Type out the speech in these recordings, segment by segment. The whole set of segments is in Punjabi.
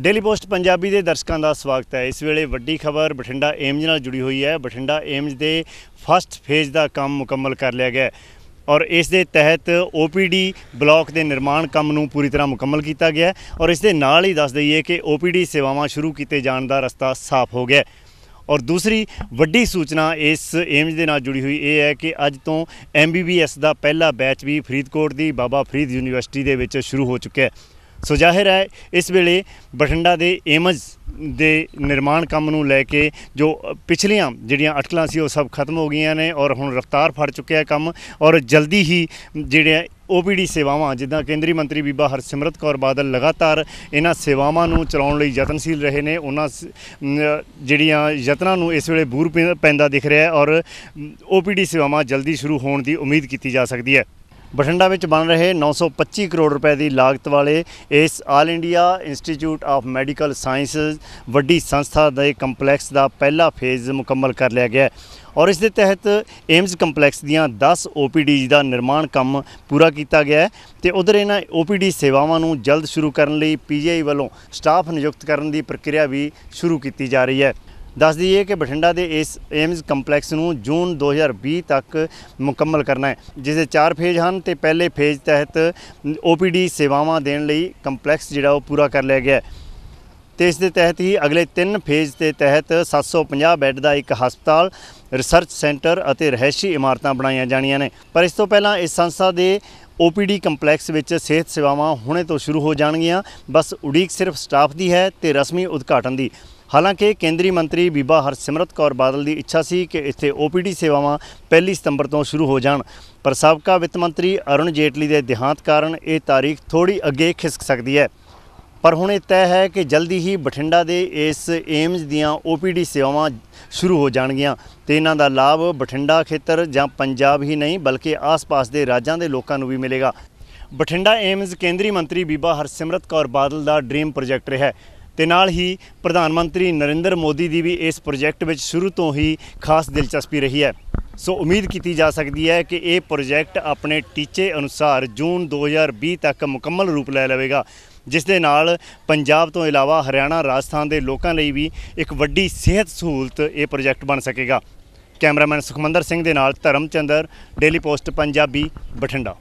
ਡੇਲੀ ਪੋਸਟ ਪੰਜਾਬੀ ਦੇ ਦਰਸ਼ਕਾਂ ਦਾ ਸਵਾਗਤ ਹੈ ਇਸ ਵੇਲੇ ਵੱਡੀ ਖਬਰ ਬਠਿੰਡਾ ਏਮਜ ਨਾਲ ਜੁੜੀ ਹੋਈ ਹੈ ਬਠਿੰਡਾ ਏਮਜ ਦੇ ਫਸਟ ਫੇਜ਼ ਦਾ ਕੰਮ ਮੁਕੰਮਲ ਕਰ ਲਿਆ ਗਿਆ ਹੈ ਔਰ ਇਸ ਦੇ ਤਹਿਤ OPD ਬਲਾਕ ਦੇ ਨਿਰਮਾਣ ਕੰਮ ਨੂੰ ਪੂਰੀ ਤਰ੍ਹਾਂ ਮੁਕੰਮਲ ਕੀਤਾ ਗਿਆ ਹੈ ਔਰ ਇਸ ਦੇ ਨਾਲ ਹੀ ਦੱਸ ਦਈਏ ਕਿ OPD ਸੇਵਾਵਾਂ ਸ਼ੁਰੂ ਕੀਤੇ ਜਾਣ ਦਾ ਰਸਤਾ ਸਾਫ਼ ਹੋ ਗਿਆ ਹੈ ਔਰ ਦੂਸਰੀ ਵੱਡੀ ਸੂਚਨਾ ਇਸ ਏਮਜ ਦੇ ਨਾਲ ਜੁੜੀ ਹੋਈ ਇਹ ਹੈ ਕਿ ਅੱਜ ਤੋਂ MBBS ਦਾ ਪਹਿਲਾ ਬੈਚ ਵੀ ਫਰੀਦਕੋਟ ਦੀ ਬਾਬਾ ਫਰੀਦ ਯੂਨੀਵਰਸਿਟੀ ਦੇ ਵਿੱਚ ਸ਼ੁਰੂ ਹੋ ਚੁੱਕਿਆ ਹੈ ਸੋ ਜ਼ਾਹਿਰ ਹੈ ਇਸ ਵੇਲੇ ਬਠਿੰਡਾ ਦੇ ਏਮਜ਼ ਦੇ ਨਿਰਮਾਣ ਕੰਮ ਨੂੰ ਲੈ ਕੇ ਜੋ ਪਿਛਲੀਆਂ ਜਿਹੜੀਆਂ ਅਟਕਲਾਂ ਸੀ ਉਹ ਸਭ ਖਤਮ ਹੋ ਗਈਆਂ ਨੇ ਔਰ ਹੁਣ ਰਫ਼ਤਾਰ ਫੜ ਚੁੱਕਿਆ ਕੰਮ ਔਰ ਜਲਦੀ ਹੀ ਜਿਹੜੇ ਓਪੀਡੀ ਸੇਵਾਵਾਂ ਜਿੱਦਾਂ ਕੇਂਦਰੀ ਮੰਤਰੀ ਬੀਬਾ ਹਰਸਿਮਰਤ ਕੌਰ ਬਾਦਲ ਲਗਾਤਾਰ ਇਹਨਾਂ ਸੇਵਾਵਾਂ ਨੂੰ ਚਲਾਉਣ ਲਈ ਯਤਨਸ਼ੀਲ ਰਹੇ ਨੇ ਉਹਨਾਂ ਜਿਹੜੀਆਂ ਯਤਨਾਂ ਨੂੰ ਇਸ ਵੇਲੇ ਬੂਰ ਪੈਂਦਾ ਦਿਖ ਰਿਹਾ ਹੈ ਔਰ ਓਪੀਡੀ ਸੇਵਾਵਾਂ ਜਲਦੀ ਸ਼ੁਰੂ ਹੋਣ ਦੀ ਉਮੀਦ ਕੀਤੀ ਜਾ ਸਕਦੀ ਹੈ ਬਠਿੰਡਾ ਵਿੱਚ ਬਣ ਰਹੇ 925 ਕਰੋੜ ਰੁਪਏ ਦੀ ਲਾਗਤ ਵਾਲੇ ਇਸ All India Institute of Medical Sciences ਵੱਡੀ ਸੰਸਥਾ ਦੇ ਕੰਪਲੈਕਸ ਦਾ ਪਹਿਲਾ ਫੇਜ਼ ਮੁਕੰਮਲ ਕਰ ਲਿਆ ਗਿਆ ਹੈ ਔਰ ਇਸ ਦੇ ਤਹਿਤ ਏਮਜ਼ ਕੰਪਲੈਕਸ ਦੀਆਂ 10 ਓਪੀਡੀਜ਼ ਦਾ ਨਿਰਮਾਣ ਕੰਮ ਪੂਰਾ ਕੀਤਾ ਗਿਆ ਹੈ ਤੇ ਉਧਰ ਇਹਨਾਂ ਓਪੀਡੀ ਸੇਵਾਵਾਂ ਨੂੰ ਜਲਦ ਸ਼ੁਰੂ ਕਰਨ ਲਈ ਪੀਜੀਆਈ ਵੱਲੋਂ ਸਟਾਫ ਨਿਯੁਕਤ ਕਰਨ ਦੀ ਪ੍ਰਕਿਰਿਆ ਵੀ ਸ਼ੁਰੂ ਕੀਤੀ ਜਾ ਰਹੀ ਹੈ ਦੱਸ ਦਈਏ ਕਿ ਬਠਿੰਡਾ ਦੇ ਇਸ ਏਮਜ਼ ਕੰਪਲੈਕਸ ਨੂੰ ਜੂਨ 2020 ਤੱਕ ਮੁਕੰਮਲ ਕਰਨਾ ਹੈ ਜਿਸ ਦੇ ਚਾਰ ਫੇਜ਼ ਹਨ ਤੇ ਪਹਿਲੇ ਫੇਜ਼ ਤਹਿਤ ਓਪੀਡੀ ਸੇਵਾਵਾਂ ਦੇਣ ਲਈ ਕੰਪਲੈਕਸ ਜਿਹੜਾ ਉਹ ਪੂਰਾ ਕਰ ਲਿਆ ਗਿਆ ਹੈ ਤੇ ਇਸ ਦੇ ਤਹਿਤ ਹੀ ਅਗਲੇ 3 ਫੇਜ਼ ਦੇ ਤਹਿਤ 750 ਬੈੱਡ ਦਾ ਇੱਕ ਹਸਪਤਾਲ ਰਿਸਰਚ ਸੈਂਟਰ ਅਤੇ ਰਹਿਸ਼ੀ ਇਮਾਰਤਾਂ ਬਣਾਈਆਂ ਜਾਣੀਆਂ ਨੇ ਪਰ ਇਸ ਤੋਂ ਪਹਿਲਾਂ ਇਸ ਸੰਸਥਾ ਦੇ ਓਪੀਡੀ ਕੰਪਲੈਕਸ ਵਿੱਚ ਸਿਹਤ ਸੇਵਾਵਾਂ ਹੁਣੇ ਤੋਂ ਸ਼ੁਰੂ ਹੋ ਜਾਣਗੀਆਂ ਬਸ ਉਡੀਕ ਸਿਰਫ ਸਟਾਫ ਦੀ ਹੈ ਤੇ ਰਸਮੀ ਉਦਘਾਟਨ ਦੀ ਹਾਲਾਂਕਿ ਕੇਂਦਰੀ ਮੰਤਰੀ ਬੀਬਾ ਹਰਸਿਮਰਤ ਕੌਰ ਬਾਦਲ ਦੀ ਇੱਛਾ ਸੀ ਕਿ ਇੱਥੇ ਓਪੀਡੀ ਸੇਵਾਵਾਂ 1 ਸਤੰਬਰ ਤੋਂ ਸ਼ੁਰੂ ਹੋ ਜਾਣ ਪਰ ਸਾਬਕਾ ਵਿੱਤ ਮੰਤਰੀ ਅਰੁਣ ਜੇਟਲੀ ਦੇ ਦਿਹਾਂਤ ਕਾਰਨ ਇਹ ਤਾਰੀਖ ਥੋੜੀ ਅੱਗੇ ਖਿਸਕ ਸਕਦੀ ਹੈ ਪਰ ਹੁਣ ਇਹ ਤੈਅ ਹੈ ਕਿ ਜਲਦੀ ਹੀ ਬਠਿੰਡਾ ਦੇ ਇਸ ਏਮਜ਼ ਦੀਆਂ ਓਪੀਡੀ ਸੇਵਾਵਾਂ ਸ਼ੁਰੂ ਹੋ ਜਾਣਗੀਆਂ ਤੇ ਇਹਨਾਂ ਦਾ ਲਾਭ ਬਠਿੰਡਾ ਖੇਤਰ ਜਾਂ ਪੰਜਾਬ ਹੀ ਨਹੀਂ ਬਲਕਿ ਆਸ-ਪਾਸ ਦੇ ਰਾਜਾਂ ਦੇ ਲੋਕਾਂ ਨੂੰ ਵੀ ਮਿਲੇਗਾ ਬਠਿੰਡਾ ਏਮਜ਼ ਕੇਂਦਰੀ ਮੰਤਰੀ ਬੀਬਾ ਹਰਸਿਮਰਤ ਕੌਰ ਬਾਦਲ ਦਾ ਡ੍ਰੀਮ ਪ੍ਰੋਜੈਕਟ ਰਿਹਾ ਤੇ ਨਾਲ ਹੀ ਪ੍ਰਧਾਨ ਮੰਤਰੀ ਨਰਿੰਦਰ ਮੋਦੀ ਦੀ ਵੀ ਇਸ ਪ੍ਰੋਜੈਕਟ ਵਿੱਚ ਸ਼ੁਰੂ ਤੋਂ ਹੀ ਖਾਸ ਦਿਲਚਸਪੀ ਰਹੀ ਹੈ ਸੋ ਉਮੀਦ ਕੀਤੀ ਜਾ ਸਕਦੀ ਹੈ ਕਿ ਇਹ ਪ੍ਰੋਜੈਕਟ ਆਪਣੇ ਟੀਚੇ ਅਨੁਸਾਰ ਜੂਨ 2020 ਤੱਕ ਮੁਕੰਮਲ ਰੂਪ ਲੈ ਲਵੇਗਾ ਜਿਸ ਦੇ ਨਾਲ ਪੰਜਾਬ ਤੋਂ ਇਲਾਵਾ ਹਰਿਆਣਾ ਰਾਜਸਥਾਨ ਦੇ ਲੋਕਾਂ ਲਈ ਵੀ ਇੱਕ ਵੱਡੀ ਸਿਹਤ ਸਹੂਲਤ ਇਹ ਪ੍ਰੋਜੈਕਟ ਬਣ ਸਕੇਗਾ ਕੈਮਰਾਮੈਨ ਸੁਖਮੰਦਰ ਸਿੰਘ ਦੇ ਨਾਲ ਧਰਮਚੰਦਰ ਡੇਲੀ ਪੋਸਟ ਪੰਜਾਬੀ ਬਠਿੰਡਾ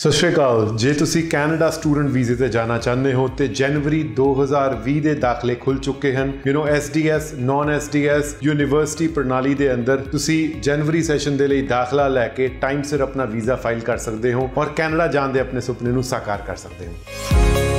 ਸਤਿ ਸ਼੍ਰੀ ਅਕਾਲ ਜੇ ਤੁਸੀਂ ਕੈਨੇਡਾ ਸਟੂਡੈਂਟ ਵੀਜ਼ੇ ਤੇ ਜਾਣਾ ਚਾਹੁੰਦੇ ਹੋ ਤੇ ਜਨਵਰੀ 2020 ਦੇ ਦਾਖਲੇ ਖੁੱਲ ਚੁੱਕੇ ਹਨ ਯੂ نو ਐਸਡੀਐਸ ਨਾਨ ਐਸਡੀਐਸ ਯੂਨੀਵਰਸਿਟੀ ਪ੍ਰਣਾਲੀ ਦੇ ਅੰਦਰ ਤੁਸੀਂ ਜਨਵਰੀ ਸੈਸ਼ਨ ਦੇ ਲਈ ਦਾਖਲਾ ਲੈ ਕੇ ਟਾਈਮ ਸਿਰ ਆਪਣਾ ਵੀਜ਼ਾ ਫਾਈਲ ਕਰ ਸਕਦੇ ਹੋ ਔਰ ਕੈਨੇਡਾ ਜਾਣ ਦੇ ਆਪਣੇ ਸੁਪਨੇ ਨੂੰ ਸਾਕਾਰ ਕਰ ਸਕਦੇ ਹੋ